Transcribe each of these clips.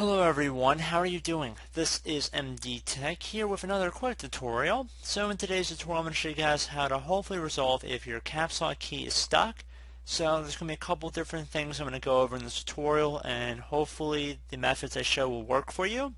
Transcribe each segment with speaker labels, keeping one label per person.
Speaker 1: Hello everyone, how are you doing? This is MD Tech here with another quick tutorial. So in today's tutorial I'm going to show you guys how to hopefully resolve if your caps lock key is stuck. So there's going to be a couple different things I'm going to go over in this tutorial and hopefully the methods I show will work for you.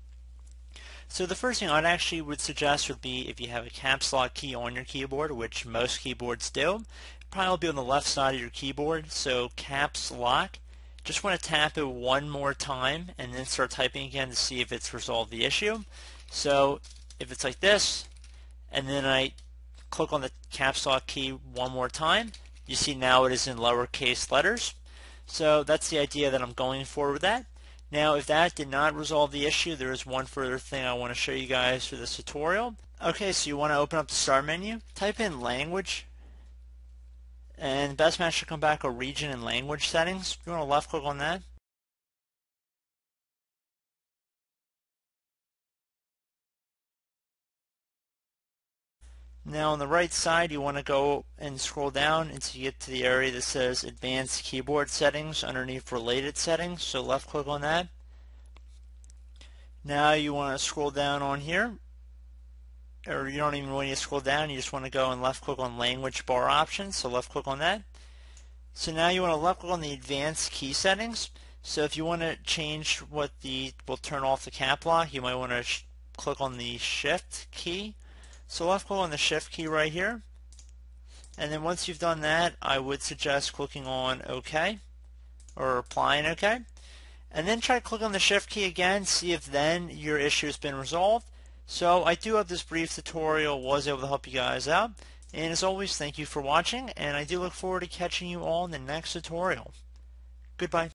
Speaker 1: So the first thing I'd actually would suggest would be if you have a caps lock key on your keyboard, which most keyboards do, probably will be on the left side of your keyboard. So caps lock just want to tap it one more time and then start typing again to see if it's resolved the issue. So if it's like this, and then I click on the caps lock key one more time, you see now it is in lowercase letters. So that's the idea that I'm going for with that. Now if that did not resolve the issue, there is one further thing I want to show you guys for this tutorial. Okay, so you want to open up the start menu,
Speaker 2: type in language, and best match to come back are region and language settings. you want to left click on that, Now on the right side you want to go and scroll down until you get to the area that says advanced keyboard
Speaker 1: settings underneath related settings so left click on that. Now you want to scroll down on here or you don't even want to scroll down, you just want to go and left click on language bar options, so left click on that. So now you want to left click on the advanced key settings. So if you want to change what the, will turn off the cap lock, you might want to click on the shift key. So left click on the shift key right here. And then once you've done that, I would suggest clicking on OK or applying OK. And then try to click on the shift key again, see if then your issue has been resolved. So I do hope this brief tutorial, was able to help you guys out.
Speaker 2: And as always, thank you for watching, and I do look forward to catching you all in the next tutorial. Goodbye.